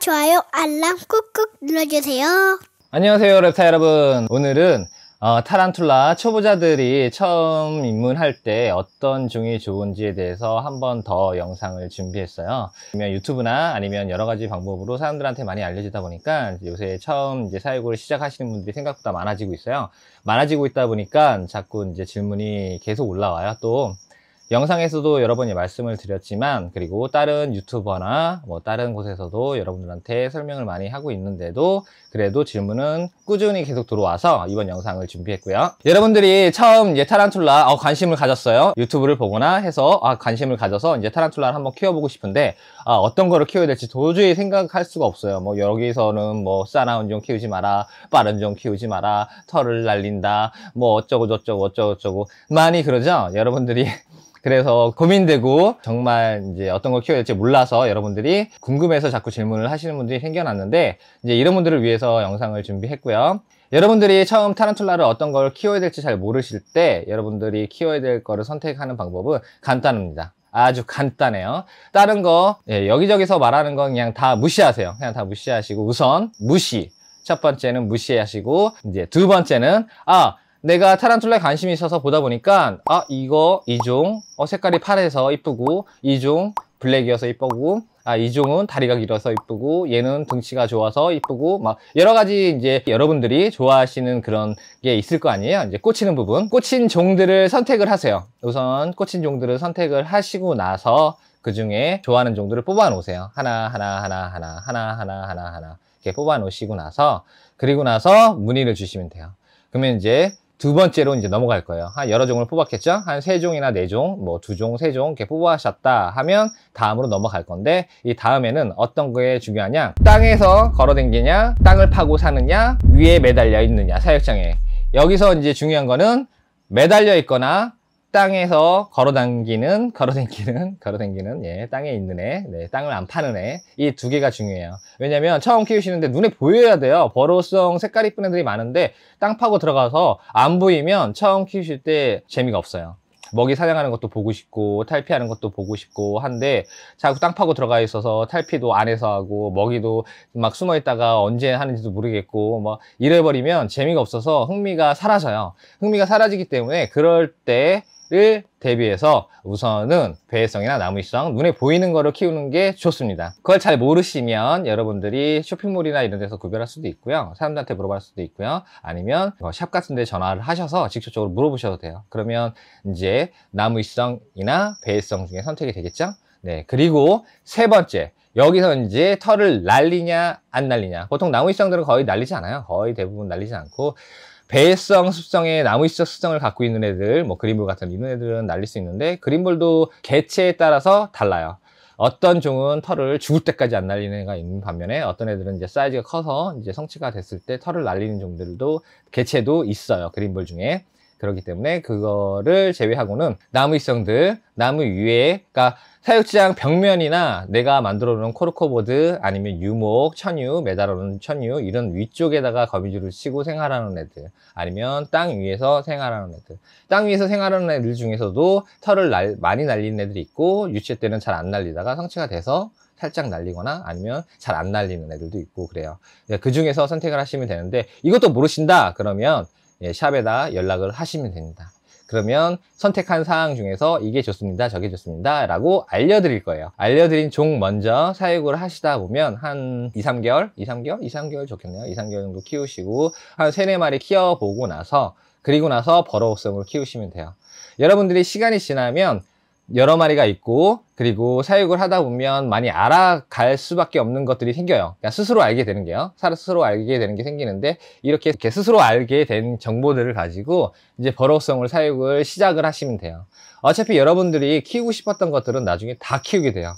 좋아요, 알람 꾹꾹 눌러주세요. 안녕하세요, 랩타 여러분. 오늘은 어, 타란툴라 초보자들이 처음 입문할 때 어떤 종이 좋은지에 대해서 한 번 더 영상을 준비했어요. 아니면 유튜브나 아니면 여러 가지 방법으로 사람들한테 많이 알려지다 보니까 요새 처음 이제 사육을 시작하시는 분들이 생각보다 많아지고 있어요. 많아지고 있다 보니까 자꾸 이제 질문이 계속 올라와요. 또 영상에서도 여러 번이 말씀을 드렸지만 그리고 다른 유튜버나 뭐 다른 곳에서도 여러분들한테 설명을 많이 하고 있는데도 그래도 질문은 꾸준히 계속 들어와서 이번 영상을 준비했고요 여러분들이 처음 이제 타란툴라 어, 관심을 가졌어요 유튜브를 보거나 해서 아, 관심을 가져서 이제 타란툴라를 한번 키워보고 싶은데 아, 어떤 거를 키워야 될지 도저히 생각할 수가 없어요 뭐 여기서는 뭐 싸나운 좀 키우지 마라 빠른 좀 키우지 마라 털을 날린다 뭐 어쩌고 저쩌고 어쩌고 저쩌고 많이 그러죠 여러분들이 그래서 고민되고 정말 이제 어떤 걸 키워야 될지 몰라서 여러분들이 궁금해서 자꾸 질문을 하시는 분들이 생겨났는데 이제 이런 분들을 위해서 영상을 준비했고요. 여러분들이 처음 타란툴라를 어떤 걸 키워야 될지 잘 모르실 때 여러분들이 키워야 될 거를 선택하는 방법은 간단합니다. 아주 간단해요. 다른 거 예, 여기저기서 말하는 건 그냥 다 무시하세요. 그냥 다 무시하시고 우선 무시. 첫 번째는 무시하시고 이제 두 번째는 아 내가 타란툴라에 관심이 있어서 보다 보니까 아 이거 이종 어 색깔이 파래서 이쁘고 이종 블랙이어서 이쁘고 아 이종은 다리가 길어서 이쁘고 얘는 등치가 좋아서 이쁘고 막 여러 가지 이제 여러분들이 좋아하시는 그런 게 있을 거 아니에요 이제 꽂히는 부분 꽂힌 종들을 선택을 하세요 우선 꽂힌 종들을 선택을 하시고 나서 그 중에 좋아하는 종들을 뽑아 놓으세요 하나 하나 하나 하나 하나 하나 하나 하나 이렇게 뽑아 놓으시고 나서 그리고 나서 문의를 주시면 돼요 그러면 이제 두 번째로 이제 넘어갈 거예요. 한 여러 종을 뽑았겠죠? 한 세 종이나 네 종, 뭐 두 종, 세 종 이렇게 뽑아셨다 하면 다음으로 넘어갈 건데 이 다음에는 어떤 게 중요하냐? 땅에서 걸어댕기냐, 땅을 파고 사느냐, 위에 매달려 있느냐, 사역장에 여기서 이제 중요한 거는 매달려 있거나 땅에서 걸어당기는, 걸어당기는, 걸어당기는, 예, 땅에 있는 애, 네, 땅을 안 파는 애, 이 두 개가 중요해요. 왜냐면 처음 키우시는데 눈에 보여야 돼요. 버로성 색깔 이쁜 애들이 많은데 땅 파고 들어가서 안 보이면 처음 키우실 때 재미가 없어요. 먹이 사냥하는 것도 보고 싶고 탈피하는 것도 보고 싶고 한데 자꾸 땅 파고 들어가 있어서 탈피도 안에서 하고 먹이도 막 숨어 있다가 언제 하는지도 모르겠고 막 뭐 이래 버리면 재미가 없어서 흥미가 사라져요. 흥미가 사라지기 때문에 그럴 때를 대비해서 우선은 배해성이나 나무위성 눈에 보이는 거를 키우는 게 좋습니다 그걸 잘 모르시면 여러분들이 쇼핑몰이나 이런 데서 구별할 수도 있고요 사람들한테 물어볼 수도 있고요 아니면 뭐 샵 같은 데 전화를 하셔서 직접적으로 물어보셔도 돼요 그러면 이제 나무위성이나 배해성 중에 선택이 되겠죠 네 그리고 세 번째 여기서 이제 털을 날리냐 안 날리냐 보통 나무위성들은 거의 날리지 않아요 거의 대부분 날리지 않고 배성 습성에 나무이식 습성을 갖고 있는 애들 뭐 그린볼 같은 이런 애들은 날릴 수 있는데 그린볼도 개체에 따라서 달라요 어떤 종은 털을 죽을 때까지 안 날리는 애가 있는 반면에 어떤 애들은 이제 사이즈가 커서 이제 성취가 됐을 때 털을 날리는 종들도 개체도 있어요 그린볼 중에 그렇기 때문에 그거를 제외하고는 나무위성들 나무 위에 그러니까 사육장 벽면이나 내가 만들어 놓은 코르코보드 아니면 유목, 천유, 매달아 놓은 천유 이런 위쪽에다가 거미줄을 치고 생활하는 애들 아니면 땅 위에서 생활하는 애들 땅 위에서 생활하는 애들 중에서도 털을 날, 많이 날리는 애들이 있고 유치해 때는 잘 안 날리다가 성체가 돼서 살짝 날리거나 아니면 잘 안 날리는 애들도 있고 그래요 예, 그 중에서 선택을 하시면 되는데 이것도 모르신다 그러면 예, 샵에다 연락을 하시면 됩니다 그러면 선택한 사항 중에서 이게 좋습니다 저게 좋습니다 라고 알려드릴 거예요 알려드린 종 먼저 사육을 하시다 보면 한 2, 3개월 2, 3개월? 2, 3개월 좋겠네요 2, 3개월 정도 키우시고 한 3, 4마리 키워보고 나서 그리고 나서 버러우성을 키우시면 돼요 여러분들이 시간이 지나면 여러 마리가 있고 그리고 사육을 하다 보면 많이 알아갈 수밖에 없는 것들이 생겨요 그러 그러니까 스스로 알게 되는 게요 스스로 알게 되는 게 생기는데 이렇게, 이렇게 스스로 알게 된 정보들을 가지고 이제 버로성을 사육을 시작을 하시면 돼요 어차피 여러분들이 키우고 싶었던 것들은 나중에 다 키우게 돼요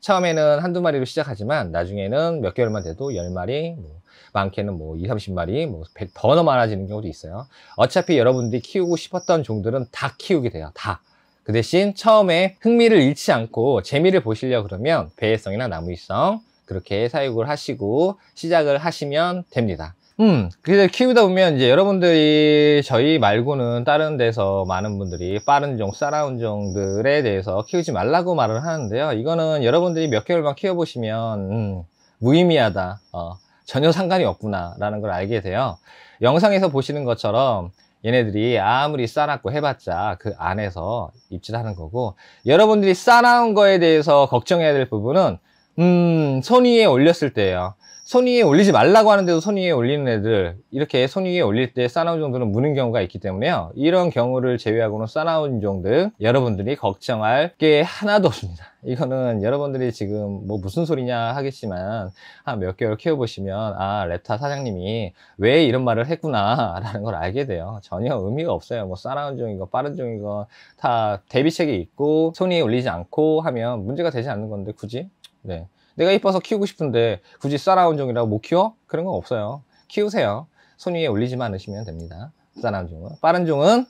처음에는 한두 마리로 시작하지만 나중에는 몇 개월만 돼도 열마리 뭐 많게는 뭐 20, 30마리, 뭐 100더 많아지는 경우도 있어요. 어차피 여러분들이 키우고 싶었던 종들은 다 키우게 돼요. 다. 그 대신 처음에 흥미를 잃지 않고 재미를 보시려 고 그러면 배해성이나 나무위성 그렇게 사육을 하시고 시작을 하시면 됩니다. 음, 그래서 키우다 보면 이제 여러분들이 저희 말고는 다른 데서 많은 분들이 빠른 종, 싸라운 종들에 대해서 키우지 말라고 말을 하는데요. 이거는 여러분들이 몇 개월만 키워보시면 음, 무의미하다, 어, 전혀 상관이 없구나 라는 걸 알게 돼요. 영상에서 보시는 것처럼 얘네들이 아무리 싸놨고 해봤자 그 안에서 입질하는 거고 여러분들이 싸놓은 거에 대해서 걱정해야 될 부분은 음, 손 위에 올렸을 때예요 손 위에 올리지 말라고 하는데도 손 위에 올리는 애들 이렇게 손 위에 올릴 때 사나운종들은 무는 경우가 있기 때문에요 이런 경우를 제외하고는 사나운종들 여러분들이 걱정할 게 하나도 없습니다 이거는 여러분들이 지금 뭐 무슨 소리냐 하겠지만 한 몇 개월 키워보시면 아 랩타 사장님이 왜 이런 말을 했구나 라는 걸 알게 돼요 전혀 의미가 없어요 뭐 사나운 종이건 빠른 종이건 다 대비책이 있고 손이 올리지 않고 하면 문제가 되지 않는 건데 굳이 네. 내가 이뻐서 키우고 싶은데 굳이 쌀아운종이라고 못 키워? 그런 건 없어요. 키우세요. 손 위에 올리지만 않으시면 됩니다. 쌀아운종은. 빠른 종은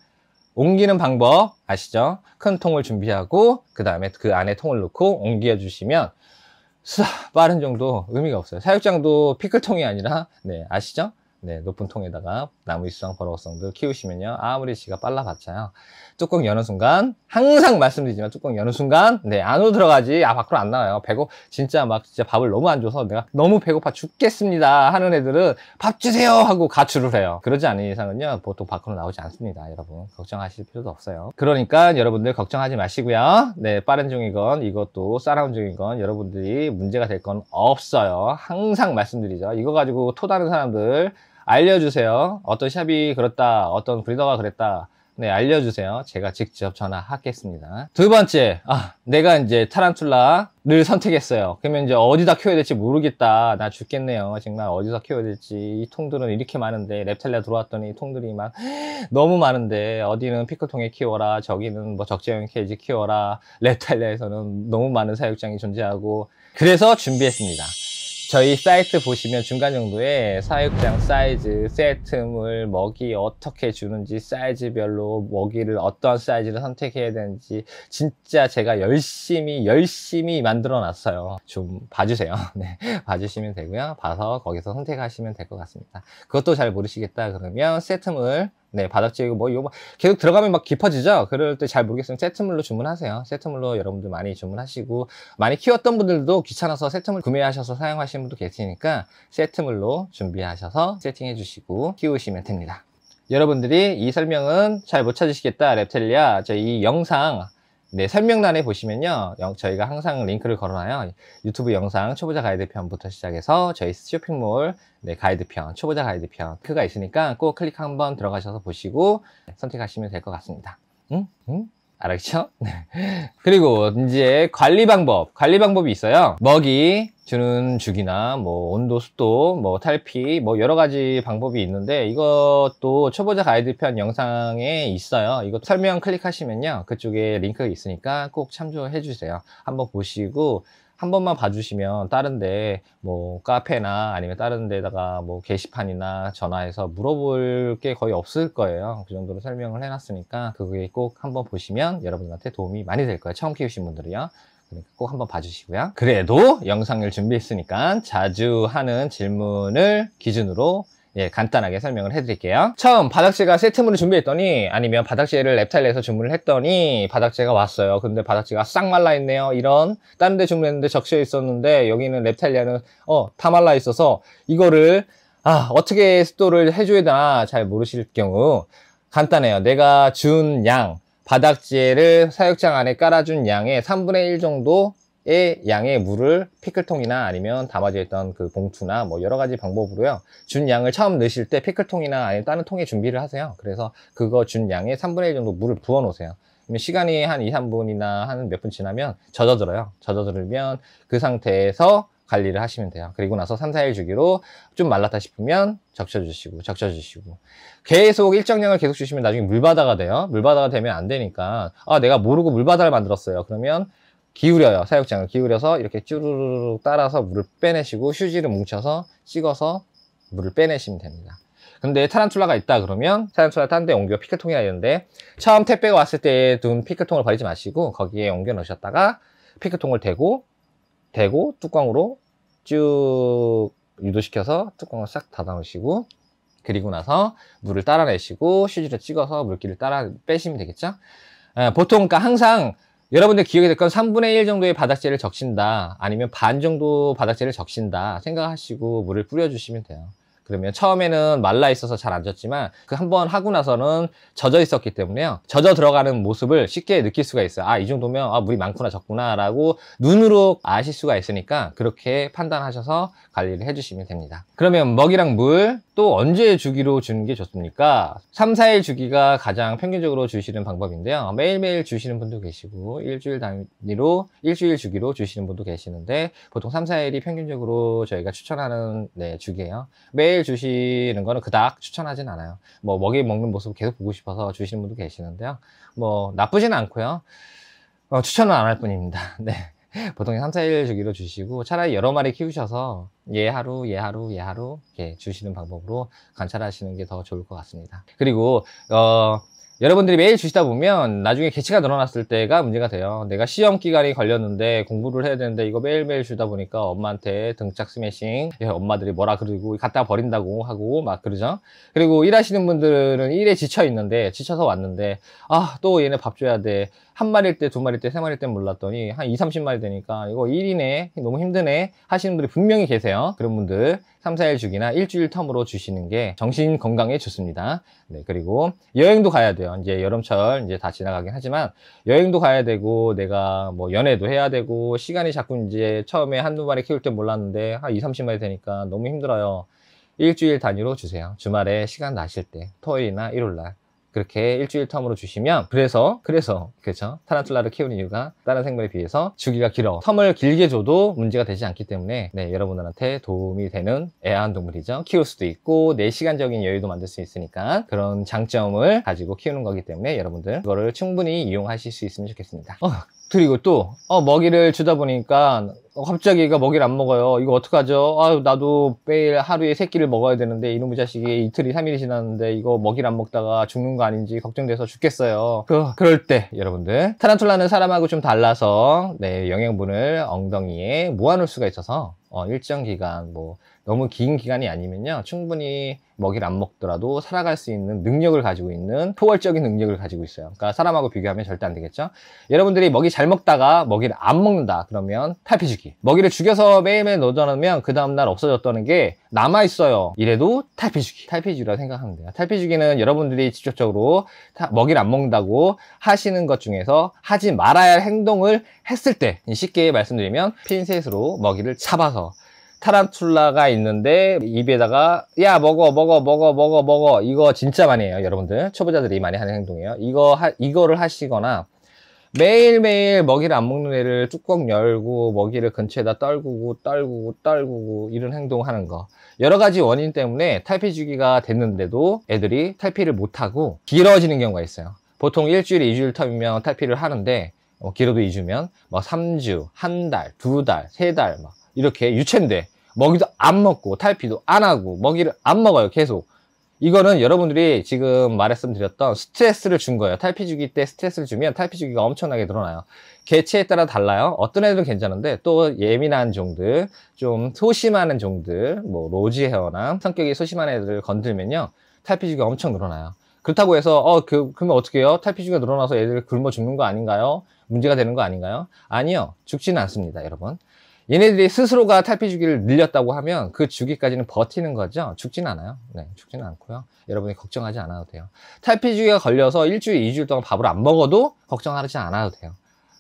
옮기는 방법 아시죠? 큰 통을 준비하고 그 다음에 그 안에 통을 넣고 옮겨주시면 빠른 정도 의미가 없어요. 사육장도 피클통이 아니라 네 아시죠? 네, 높은 통에다가 나무 이수성, 버러성들 키우시면요. 아무리 씨가 빨라봤자요. 뚜껑 여는 순간, 항상 말씀드리지만 뚜껑 여는 순간, 네, 안으로 들어가지, 아, 밖으로 안 나와요. 배고, 진짜 막, 진짜 밥을 너무 안 줘서 내가 너무 배고파 죽겠습니다 하는 애들은 밥 주세요 하고 가출을 해요. 그러지 않은 이상은요, 보통 밖으로 나오지 않습니다. 여러분, 걱정하실 필요도 없어요. 그러니까 여러분들 걱정하지 마시고요. 네, 빠른 종이건 이것도 싸라운 종이건 여러분들이 문제가 될 건 없어요. 항상 말씀드리죠. 이거 가지고 토다른 사람들, 알려주세요. 어떤 샵이 그렇다, 어떤 브리더가 그랬다. 네, 알려주세요. 제가 직접 전화하겠습니다. 두 번째, 아, 내가 이제 타란툴라를 선택했어요. 그러면 이제 어디다 키워야 될지 모르겠다. 나 죽겠네요. 정말 어디서 키워야 될지. 이 통들은 이렇게 많은데, 랩텔리 들어왔더니 통들이 막 너무 많은데, 어디는 피클통에 키워라. 저기는 뭐 적재형 케이지 키워라. 랩텔리에서는 너무 많은 사육장이 존재하고. 그래서 준비했습니다. 저희 사이트 보시면 중간 정도에 사육장 사이즈, 세트물, 먹이 어떻게 주는지 사이즈별로 먹이를 어떤 사이즈를 선택해야 되는지 진짜 제가 열심히 열심히 만들어 놨어요. 좀 봐주세요. 네, 봐주시면 되고요. 봐서 거기서 선택하시면 될 것 같습니다. 그것도 잘 모르시겠다 그러면 세트물 네, 바닥지고 뭐 이거 뭐 계속 들어가면 막 깊어지죠. 그럴 때 잘 모르겠으면 세트물로 주문하세요. 세트물로 여러분들 많이 주문하시고 많이 키웠던 분들도 귀찮아서 세트물 구매하셔서 사용하시는 분도 계시니까 세트물로 준비하셔서 세팅해 주시고 키우시면 됩니다. 여러분들이 이 설명은 잘 못 찾으시겠다 랩텔리아 저 이 영상 네, 설명란에 보시면요. 저희가 항상 링크를 걸어놔요. 유튜브 영상 초보자 가이드편부터 시작해서 저희 쇼핑몰 네, 가이드편, 초보자 가이드편 크가 있으니까 꼭 클릭 한번 들어가셔서 보시고 선택하시면 될 것 같습니다. 응? 응? 알았죠? 네. 그리고 이제 관리 방법, 관리 방법이 있어요. 먹이, 주는 주기나 뭐 온도, 습도, 뭐 탈피, 뭐 여러 가지 방법이 있는데 이것도 초보자 가이드편 영상에 있어요. 이거 설명 클릭하시면요. 그쪽에 링크가 있으니까 꼭 참조해 주세요. 한번 보시고 한 번만 봐주시면 다른데 뭐 카페나 아니면 다른 데다가 뭐 게시판이나 전화해서 물어볼 게 거의 없을 거예요. 그 정도로 설명을 해놨으니까 그게 꼭 한번 보시면 여러분한테 도움이 많이 될 거예요. 처음 키우신 분들이요. 그러니까 꼭 한번 봐주시고요. 그래도 영상을 준비했으니까 자주 하는 질문을 기준으로 예, 간단하게 설명을 해드릴게요. 처음 바닥재가 세트물을 준비했더니 아니면 바닥재를 랩타일에서 주문을 했더니 바닥재가 왔어요. 근데 바닥재가 싹 말라있네요. 이런 다른 데 주문했는데 적셔 있었는데 여기는 랩타일리아는 어, 다 말라있어서 이거를 아, 어떻게 습도를 해줘야 되나 잘 모르실 경우 간단해요. 내가 준 양, 바닥재를 사육장 안에 깔아준 양의 3분의 1 정도 의 양의 물을 피클통이나 아니면 담아져 있던 그 봉투나 뭐 여러 가지 방법으로요 준 양을 처음 넣으실 때 피클통이나 아니면 다른 통에 준비를 하세요 그래서 그거 준 양의 3분의 1 정도 물을 부어 놓으세요 시간이 한 2, 3분이나 한 몇 분 지나면 젖어들어요 젖어들면 그 상태에서 관리를 하시면 돼요 그리고 나서 3, 4일 주기로 좀 말랐다 싶으면 적셔주시고 적셔주시고 계속 일정량을 계속 주시면 나중에 물바다가 돼요 물바다가 되면 안 되니까 아 내가 모르고 물바다를 만들었어요 그러면 기울여요. 사육장을 기울여서 이렇게 쭈루루루 따라서 물을 빼내시고 휴지를 뭉쳐서 찍어서 물을 빼내시면 됩니다. 근데 타란툴라가 있다 그러면 타란툴라 딴 데 옮겨 피크통이나 이런데 처음 택배가 왔을 때 둔피크통을 버리지 마시고 거기에 옮겨 넣으셨다가 피크통을 대고 대고 뚜껑으로 쭉 유도시켜서 뚜껑을 싹 닫아 놓으시고 그리고 나서 물을 따라내시고 휴지를 찍어서 물기를 따라 빼시면 되겠죠 예, 보통 그러니까 항상 여러분들 기억이 될 건 3분의 1 정도의 바닥재를 적신다 아니면 반 정도 바닥재를 적신다 생각하시고 물을 뿌려주시면 돼요 그러면 처음에는 말라 있어서 잘 안 젖지만 그 한번 하고 나서는 젖어 있었기 때문에요. 젖어 들어가는 모습을 쉽게 느낄 수가 있어요. 아, 이 정도면 아, 물이 많구나 적구나 라고 눈으로 아실 수가 있으니까 그렇게 판단하셔서 관리를 해주시면 됩니다. 그러면 먹이랑 물 또 언제 주기로 주는 게 좋습니까? 3, 4일 주기가 가장 평균적으로 주시는 방법인데요. 매일매일 주시는 분도 계시고 일주일 단위로 일주일 주기로 주시는 분도 계시는데 보통 3, 4일이 평균적으로 저희가 추천하는 네, 주기예요. 매일 매일 주시는 거는 그닥 추천하진 않아요. 뭐 먹이 먹는 모습 계속 보고 싶어서 주시는 분도 계시는데요. 뭐 나쁘진 않고요. 어, 추천은 안 할 뿐입니다. 네. 보통 3, 4일 주기로 주시고 차라리 여러 마리 키우셔서 얘 예 하루, 얘 예 하루, 얘 예 하루 이렇게 주시는 방법으로 관찰하시는 게 더 좋을 것 같습니다. 그리고 어, 여러분들이 매일 주시다 보면 나중에 개체가 늘어났을 때가 문제가 돼요. 내가 시험 기간이 걸렸는데 공부를 해야 되는데 이거 매일매일 주다 보니까 엄마한테 등짝 스매싱 예, 엄마들이 뭐라 그러고 갖다 버린다고 하고 막 그러죠. 그리고 일하시는 분들은 일에 지쳐 있는데 지쳐서 왔는데 아 또 얘네 밥 줘야 돼. 한 마리일 때, 두 마리일 때, 세 마리일 때 몰랐더니 한 2, 30마리 되니까 이거 1인에 너무 힘드네 하시는 분들이 분명히 계세요. 그런 분들 3, 4일 주기나 일주일 텀으로 주시는 게 정신 건강에 좋습니다. 네, 그리고 여행도 가야 돼요. 이제 여름철 이제 다 지나가긴 하지만 여행도 가야 되고 내가 뭐 연애도 해야 되고 시간이 자꾸 이제 처음에 한두 마리 키울 때 몰랐는데 한 2, 30마리 되니까 너무 힘들어요. 일주일 단위로 주세요. 주말에 시간 나실 때 토요일이나 일요일날 그렇게 일주일 텀으로 주시면 그래서 그래서 그렇죠 타란툴라를 키우는 이유가 다른 생물에 비해서 주기가 길어 텀을 길게 줘도 문제가 되지 않기 때문에 네, 여러분들한테 도움이 되는 애완동물이죠 키울 수도 있고 내 네, 시간적인 여유도 만들 수 있으니까 그런 장점을 가지고 키우는 거기 때문에 여러분들 이거를 충분히 이용하실 수 있으면 좋겠습니다 어. 그리고 또 어, 먹이를 주다 보니까 갑자기 얘가 먹이를 안 먹어요. 이거 어떡하죠? 아 나도 매일 하루에 세끼를 먹어야 되는데 이놈의 자식이 이틀이 3일이 지났는데 이거 먹이를 안 먹다가 죽는 거 아닌지 걱정돼서 죽겠어요. 그, 그럴 때 여러분들 타란툴라는 사람하고 좀 달라서 네 영양분을 엉덩이에 모아놓을 수가 있어서 어, 일정 기간 뭐 너무 긴 기간이 아니면요 충분히 먹이를 안 먹더라도 살아갈 수 있는 능력을 가지고 있는 포괄적인 능력을 가지고 있어요 그러니까 사람하고 비교하면 절대 안 되겠죠 여러분들이 먹이 잘 먹다가 먹이를 안 먹는다 그러면 탈피 주기 먹이를 죽여서 매일매일 넣어놓면그 다음날 없어졌다는 게 남아있어요 이래도 탈피 주기 탈피 주기라 고 생각하면 돼요 탈피 주기는 여러분들이 직접적으로 먹이를 안 먹는다고 하시는 것 중에서 하지 말아야 할 행동을 했을 때 쉽게 말씀드리면 핀셋으로 먹이를 잡아서 타란툴라가 있는데 입에다가 야 먹어 먹어 먹어 먹어 먹어 이거 진짜 많이 해요 여러분들 초보자들이 많이 하는 행동이에요 이거 하, 이거를 하시거나 매일매일 먹이를 안 먹는 애를 뚜껑 열고 먹이를 근처에다 떨구고 떨구고 떨구고 이런 행동하는 거 여러 가지 원인 때문에 탈피 주기가 됐는데도 애들이 탈피를 못하고 길어지는 경우가 있어요 보통 일주일 이주일 텀이면 탈피를 하는데 어, 길어도 이주면뭐삼주한 달, 두 달, 세달막 이렇게 유체인데 먹이도 안 먹고 탈피도 안 하고 먹이를 안 먹어요 계속 이거는 여러분들이 지금 말씀드렸던 스트레스를 준 거예요 탈피 주기 때 스트레스를 주면 탈피 주기가 엄청나게 늘어나요 개체에 따라 달라요 어떤 애들은 괜찮은데 또 예민한 종들 좀 소심하는 종들 뭐 로지 헤어나 성격이 소심한 애들을 건들면요 탈피 주기가 엄청 늘어나요 그렇다고 해서 어 그, 그러면 어떻게 해요 탈피 주기가 늘어나서 애들이 굶어 죽는 거 아닌가요 문제가 되는 거 아닌가요 아니요 죽지는 않습니다 여러분 얘네들이 스스로가 탈피 주기를 늘렸다고 하면 그 주기까지는 버티는 거죠. 죽진 않아요. 네, 죽는 않고요. 여러분이 걱정하지 않아도 돼요. 탈피 주기가 걸려서 일주일, 이주일 동안 밥을 안 먹어도 걱정하지 않아도 돼요.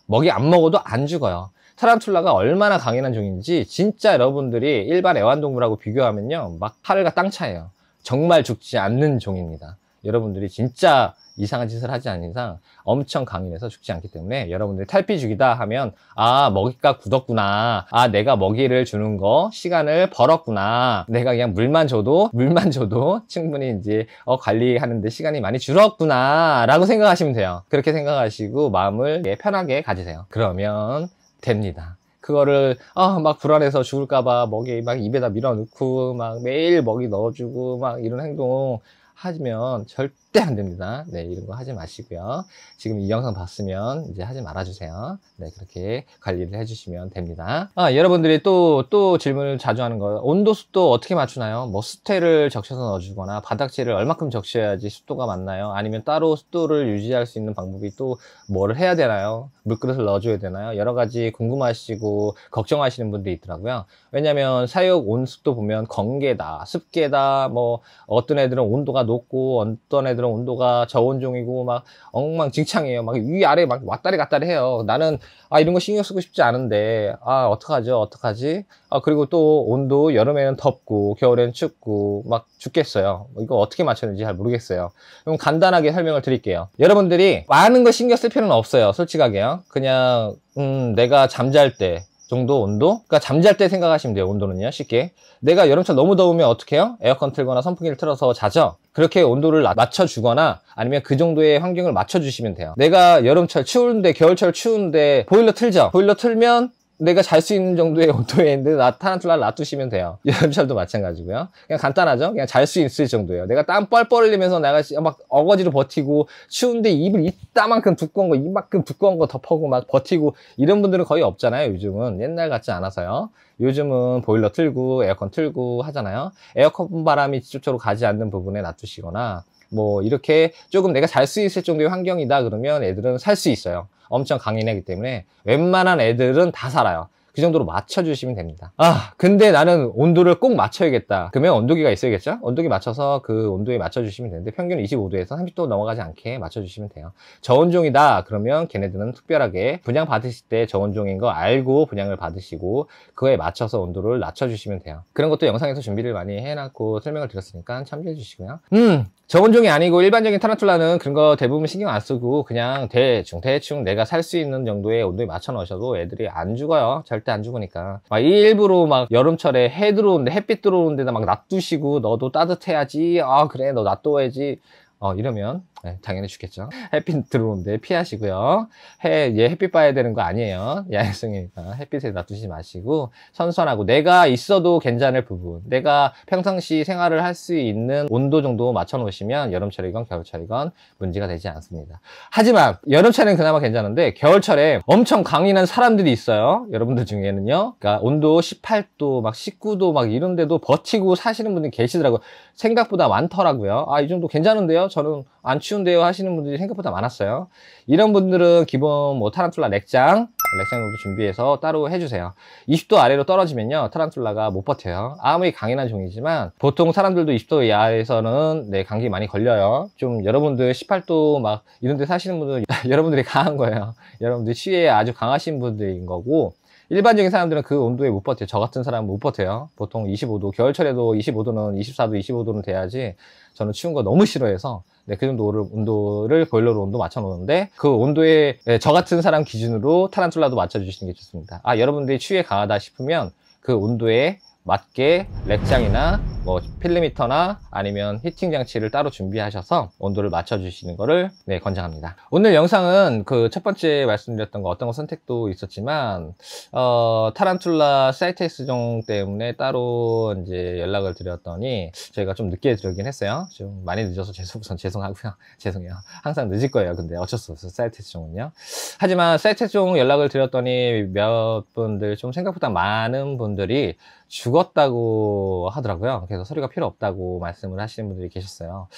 먹이 안 먹어도 안 죽어요. 타란툴라가 얼마나 강인한 종인지 진짜 여러분들이 일반 애완동물하고 비교하면요. 막 하늘과 땅 차예요. 정말 죽지 않는 종입니다. 여러분들이 진짜 이상한 짓을 하지 않는 이상 엄청 강인해서 죽지 않기 때문에 여러분들이 탈피 죽이다 하면 아 먹이가 굳었구나 아 내가 먹이를 주는 거 시간을 벌었구나 내가 그냥 물만 줘도 물만 줘도 충분히 이제 어, 관리하는데 시간이 많이 줄었구나 라고 생각하시면 돼요 그렇게 생각하시고 마음을 편하게 가지세요 그러면 됩니다 그거를 아막 어, 불안해서 죽을까봐 먹이 막 입에다 밀어넣고 막 매일 먹이 넣어주고 막 이런 행동 하면 시 절대 절대 안 됩니다. 네, 이런 거 하지 마시고요. 지금 이 영상 봤으면 이제 하지 말아주세요. 네, 그렇게 관리를 해주시면 됩니다. 아, 여러분들이 또, 또 질문을 자주 하는 거예요. 온도, 습도 어떻게 맞추나요? 뭐, 스태를 적셔서 넣어주거나 바닥재를 얼만큼 적셔야지 습도가 맞나요? 아니면 따로 습도를 유지할 수 있는 방법이 또 뭐를 해야 되나요? 물그릇을 넣어줘야 되나요? 여러 가지 궁금하시고 걱정하시는 분들이 있더라고요. 왜냐면 사육 온습도 보면 건개다, 습개다, 뭐, 어떤 애들은 온도가 높고, 어떤 애들은 애들은 온도가 저온종이고 막 엉망진창이에요. 막 위아래 막 왔다리 갔다리 해요. 나는 아 이런 거 신경 쓰고 싶지 않은데 아 어떡하죠? 어떡하지? 아 그리고 또 온도 여름에는 덥고 겨울에는 춥고 막 죽겠어요. 뭐 이거 어떻게 맞췄는지 잘 모르겠어요. 그럼 간단하게 설명을 드릴게요. 여러분들이 많은 거 신경 쓸 필요는 없어요. 솔직하게요. 그냥 음, 내가 잠잘 때 정도 온도 그러니까 잠잘 때 생각하시면 돼요 온도는요 쉽게 내가 여름철 너무 더우면 어떻게 해요? 에어컨 틀거나 선풍기를 틀어서 자죠 그렇게 온도를 맞춰주거나 아니면 그 정도의 환경을 맞춰주시면 돼요 내가 여름철 추운데 겨울철 추운데 보일러 틀죠 보일러 틀면 내가 잘 수 있는 정도의 온도에는데 나 타란툴라 놔두시면 돼요. 여름철도 마찬가지고요. 그냥 간단하죠. 그냥 잘 수 있을 정도예요. 내가 땀 뻘뻘 흘리면서 내가 막 어거지로 버티고 추운데 입을 이따만큼 두꺼운 거 이만큼 두꺼운 거 덮어고 막 버티고 이런 분들은 거의 없잖아요. 요즘은 옛날 같지 않아서요. 요즘은 보일러 틀고 에어컨 틀고 하잖아요. 에어컨 바람이 직접적으로 가지 않는 부분에 놔두시거나 뭐 이렇게 조금 내가 잘 수 있을 정도의 환경이다 그러면 애들은 살 수 있어요. 엄청 강인하기 때문에 웬만한 애들은 다 살아요. 그 정도로 맞춰주시면 됩니다 아 근데 나는 온도를 꼭 맞춰야겠다 그러면 온도기가 있어야겠죠 온도기 맞춰서 그 온도에 맞춰주시면 되는데 평균 25도에서 30도 넘어가지 않게 맞춰주시면 돼요 저온종이다 그러면 걔네들은 특별하게 분양 받으실 때 저온종인 거 알고 분양을 받으시고 그거에 맞춰서 온도를 낮춰주시면 돼요 그런 것도 영상에서 준비를 많이 해놨고 설명을 드렸으니까 참조해 주시고요 음 저온종이 아니고 일반적인 타라툴라는 그런 거 대부분 신경 안 쓰고 그냥 대충 대충 내가 살 수 있는 정도의 온도에 맞춰 놓으셔도 애들이 안 죽어요 잘 절대 안 죽으니까 막 일부러 막 여름철에 해 들어오는데 햇빛 들어오는 데다 막 놔두시고 너도 따뜻해야지 아 그래 너 놔둬야지 어 이러면 네, 당연히 죽겠죠. 햇빛 들어오는데 피하시고요. 해, 얘 햇빛 봐야 되는 거 아니에요. 야외성이니까 예, 햇빛에 놔두지 마시고 선선하고 내가 있어도 괜찮을 부분 내가 평상시 생활을 할 수 있는 온도 정도 맞춰 놓으시면 여름철이건 겨울철이건 문제가 되지 않습니다. 하지만 여름철엔 그나마 괜찮은데 겨울철에 엄청 강인한 사람들이 있어요. 여러분들 중에는요. 그러니까 온도 18도 막 19도 막 이런 데도 버티고 사시는 분들이 계시더라고요. 생각보다 많더라고요. 아, 이 정도 괜찮은데요? 저는 안 추운데요 하시는 분들이 생각보다 많았어요 이런 분들은 기본 뭐 타란툴라 렉장 렉장으로 도 준비해서 따로 해주세요 20도 아래로 떨어지면요 타란툴라가 못 버텨요 아무리 강인한 종이지만 보통 사람들도 20도 이하에서는 네 감기 많이 걸려요 좀 여러분들 18도 막 이런 데 사시는 분들 여러분들이 강한 거예요 여러분들 추위에 아주 강하신 분들인 거고 일반적인 사람들은 그 온도에 못 버텨요. 저 같은 사람은 못 버텨요. 보통 25도, 겨울철에도 25도는 24도, 25도는 돼야지 저는 추운 거 너무 싫어해서 네, 그 정도 온도를 보일러로 온도 맞춰 놓는데 그 온도에 네, 저 같은 사람 기준으로 타란툴라도 맞춰 주시는 게 좋습니다. 아 여러분들이 추위에 강하다 싶으면 그 온도에 맞게 렉장이나 뭐 필름미터나 아니면 히팅 장치를 따로 준비하셔서 온도를 맞춰주시는 거를 네, 권장합니다. 오늘 영상은 그 첫 번째 말씀드렸던 거 어떤 거 선택도 있었지만 어, 타란툴라 사이트 수종 때문에 따로 이제 연락을 드렸더니 저희가 좀 늦게 들어긴 했어요. 좀 많이 늦어서 죄송, 우선 죄송하고요. 죄송해요. 항상 늦을 거예요. 근데 어쩔 수 없어요. 사이트 수종은요. 하지만 사이트 수종 연락을 드렸더니 몇 분들 좀 생각보다 많은 분들이 주 죽었다고 하더라고요. 그래서 서류가 필요 없다고 말씀을 하시는 분들이 계셨어요.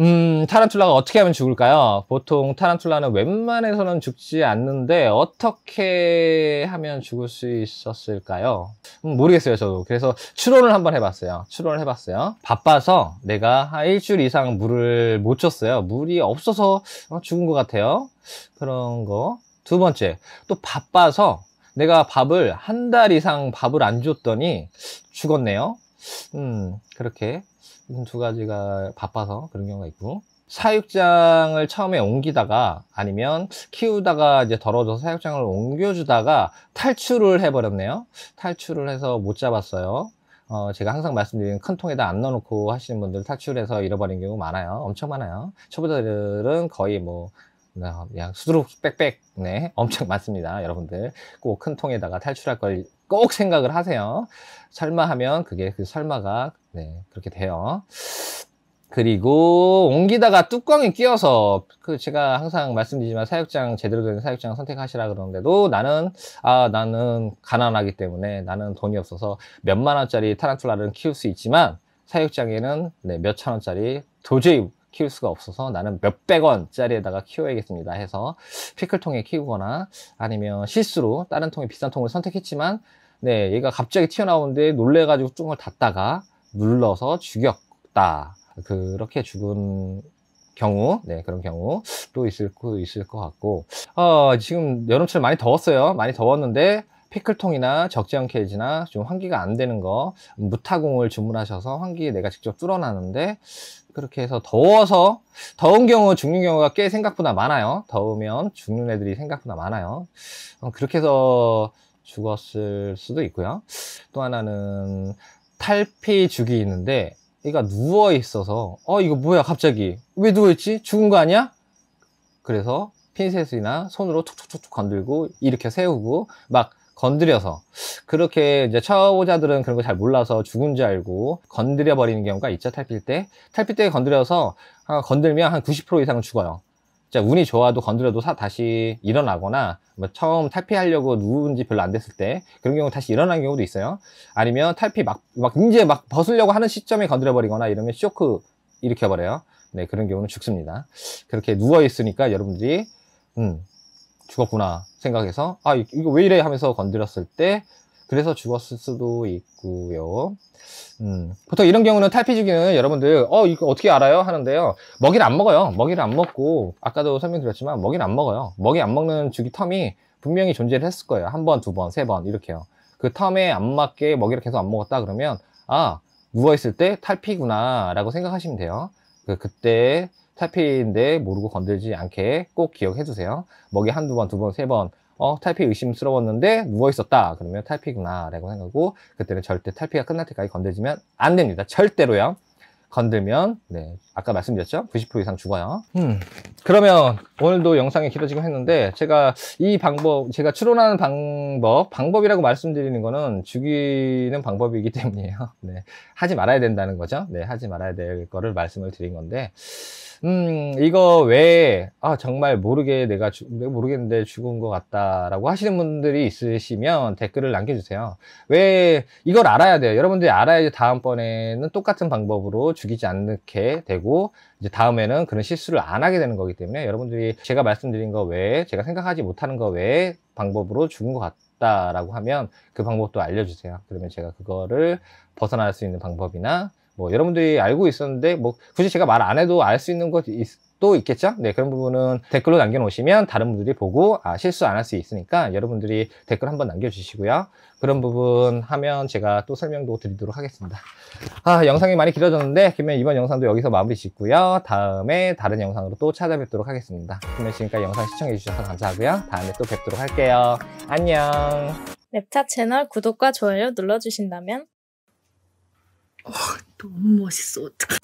음, 타란툴라가 어떻게 하면 죽을까요? 보통 타란툴라는 웬만해서는 죽지 않는데 어떻게 하면 죽을 수 있었을까요? 음, 모르겠어요, 저도. 그래서 추론을 한번 해봤어요. 추론을 해봤어요. 바빠서 내가 한 일주일 이상 물을 못 줬어요. 물이 없어서 어, 죽은 것 같아요. 그런 거. 두 번째, 또 바빠서 내가 밥을 한 달 이상 밥을 안 줬더니 죽었네요. 음, 그렇게 두 가지가 바빠서 그런 경우가 있고 사육장을 처음에 옮기다가 아니면 키우다가 이제 더러워져서 사육장을 옮겨주다가 탈출을 해버렸네요. 탈출을 해서 못 잡았어요. 어, 제가 항상 말씀드리는 큰 통에다 안 넣어놓고 하시는 분들 탈출해서 잃어버린 경우 많아요. 엄청 많아요. 초보자들은 거의 뭐 네, 그냥 수두룩 빽빽 네 엄청 많습니다 여러분들 꼭 큰 통에다가 탈출할 걸 꼭 생각을 하세요 설마 하면 그게 그 설마가 네 그렇게 돼요 그리고 옮기다가 뚜껑이 끼어서 그 제가 항상 말씀드리지만 사육장 제대로 된 사육장 선택하시라 그러는데도 나는 아 나는 가난하기 때문에 나는 돈이 없어서 몇 만 원짜리 타란툴라를 키울 수 있지만 사육장에는 네, 몇천 원짜리 도저히 키울 수가 없어서 나는 몇백 원짜리에다가 키워야겠습니다 해서 피클통에 키우거나 아니면 실수로 다른 통에 비싼 통을 선택했지만 네 얘가 갑자기 튀어나오는데 놀래가지고 쫑을 닫다가 눌러서 죽였다 그렇게 죽은 경우, 네, 그런 경우 또 있을 거 있을 것 같고, 어, 지금 여름철 많이 더웠어요. 많이 더웠는데, 피클통이나 적재형 케이지나 좀 환기가 안 되는 거 무타공을 주문하셔서 환기 내가 직접 뚫어놨는데 그렇게 해서 더워서 더운 경우 죽는 경우가 꽤 생각보다 많아요 더우면 죽는 애들이 생각보다 많아요 어, 그렇게 해서 죽었을 수도 있고요 또 하나는 탈피 죽이 있는데 얘가 누워 있어서 어 이거 뭐야 갑자기 왜 누워 있지 죽은 거 아니야 그래서 핀셋이나 손으로 툭툭툭툭 건들고 이렇게 세우고 막 건드려서 그렇게 이제 처우자들은 그런 거 잘 몰라서 죽은 줄 알고 건드려 버리는 경우가 있죠 탈필 때 탈필 때 건드려서 건들면 한 90% 이상은 죽어요 자 운이 좋아도 건드려도 사, 다시 일어나거나 뭐 처음 탈피하려고 누운 지 별로 안 됐을 때 그런 경우 다시 일어나는 경우도 있어요 아니면 탈피 막, 막 이제 막 벗으려고 하는 시점에 건드려 버리거나 이러면 쇼크 일으켜 버려요 네 그런 경우는 죽습니다 그렇게 누워 있으니까 여러분들이 음, 죽었구나 생각해서 아 이거 왜 이래 하면서 건드렸을 때 그래서 죽었을 수도 있고요 음, 보통 이런 경우는 탈피주기는 여러분들 어 이거 어떻게 알아요 하는데요 먹이를 안 먹어요 먹이를 안 먹고 아까도 설명드렸지만 먹이를 안 먹어요 먹이 안 먹는 주기 텀이 분명히 존재를 했을 거예요 한 번, 두 번, 세 번 이렇게요 그 텀에 안 맞게 먹이를 계속 안 먹었다 그러면 아 누워있을 때 탈피구나 라고 생각하시면 돼요 그, 그때 탈피인데 모르고 건들지 않게 꼭 기억해 주세요. 먹이 한두 번, 두 번, 세 번, 어, 탈피 의심스러웠는데 누워 있었다. 그러면 탈피구나. 라고 생각하고, 그때는 절대 탈피가 끝날 때까지 건들지면 안 됩니다. 절대로요. 건들면, 네. 아까 말씀드렸죠? 90% 이상 죽어요. 음. 그러면 오늘도 영상이 길어지고 했는데, 제가 이 방법, 제가 추론하는 방법, 방법이라고 말씀드리는 거는 죽이는 방법이기 때문이에요. 네. 하지 말아야 된다는 거죠. 네. 하지 말아야 될 거를 말씀을 드린 건데, 음 이거 외에 아 정말 모르게 내가 주, 모르겠는데 죽은 것 같다라고 하시는 분들이 있으시면 댓글을 남겨주세요 왜 이걸 알아야 돼요 여러분들이 알아야지 다음번에는 똑같은 방법으로 죽이지 않게 되고 이제 다음에는 그런 실수를 안 하게 되는 거기 때문에 여러분들이 제가 말씀드린 거 외에 제가 생각하지 못하는 거 외에 방법으로 죽은 것 같다라고 하면 그 방법도 알려주세요 그러면 제가 그거를 벗어날 수 있는 방법이나 뭐 여러분들이 알고 있었는데 뭐 굳이 제가 말 안 해도 알 수 있는 것도 있겠죠? 네, 그런 부분은 댓글로 남겨놓으시면 다른 분들이 보고 아, 실수 안 할 수 있으니까 여러분들이 댓글 한번 남겨주시고요. 그런 부분 하면 제가 또 설명도 드리도록 하겠습니다. 아, 영상이 많이 길어졌는데 그러면 이번 영상도 여기서 마무리 짓고요. 다음에 다른 영상으로 또 찾아뵙도록 하겠습니다. 그러면 지금까지 영상 시청해주셔서 감사하고요. 다음에 또 뵙도록 할게요. 안녕! 랩차 채널 구독과 좋아요 눌러주신다면 어, 너무 멋있어. 어떡해.